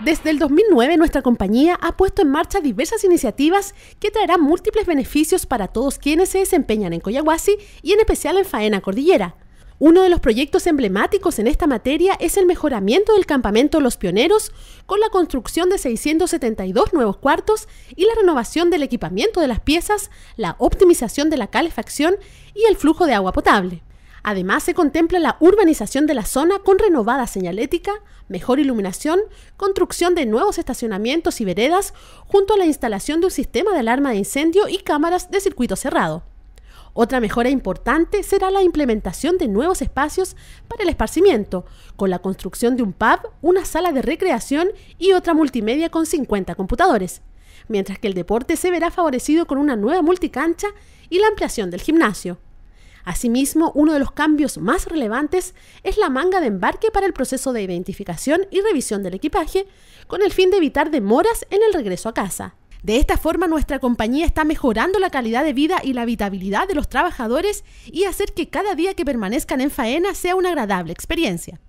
Desde el 2009 nuestra compañía ha puesto en marcha diversas iniciativas que traerán múltiples beneficios para todos quienes se desempeñan en Coyahuasi y en especial en Faena Cordillera. Uno de los proyectos emblemáticos en esta materia es el mejoramiento del campamento Los Pioneros con la construcción de 672 nuevos cuartos y la renovación del equipamiento de las piezas, la optimización de la calefacción y el flujo de agua potable. Además, se contempla la urbanización de la zona con renovada señalética, mejor iluminación, construcción de nuevos estacionamientos y veredas, junto a la instalación de un sistema de alarma de incendio y cámaras de circuito cerrado. Otra mejora importante será la implementación de nuevos espacios para el esparcimiento, con la construcción de un pub, una sala de recreación y otra multimedia con 50 computadores, mientras que el deporte se verá favorecido con una nueva multicancha y la ampliación del gimnasio. Asimismo, uno de los cambios más relevantes es la manga de embarque para el proceso de identificación y revisión del equipaje, con el fin de evitar demoras en el regreso a casa. De esta forma, nuestra compañía está mejorando la calidad de vida y la habitabilidad de los trabajadores y hacer que cada día que permanezcan en faena sea una agradable experiencia.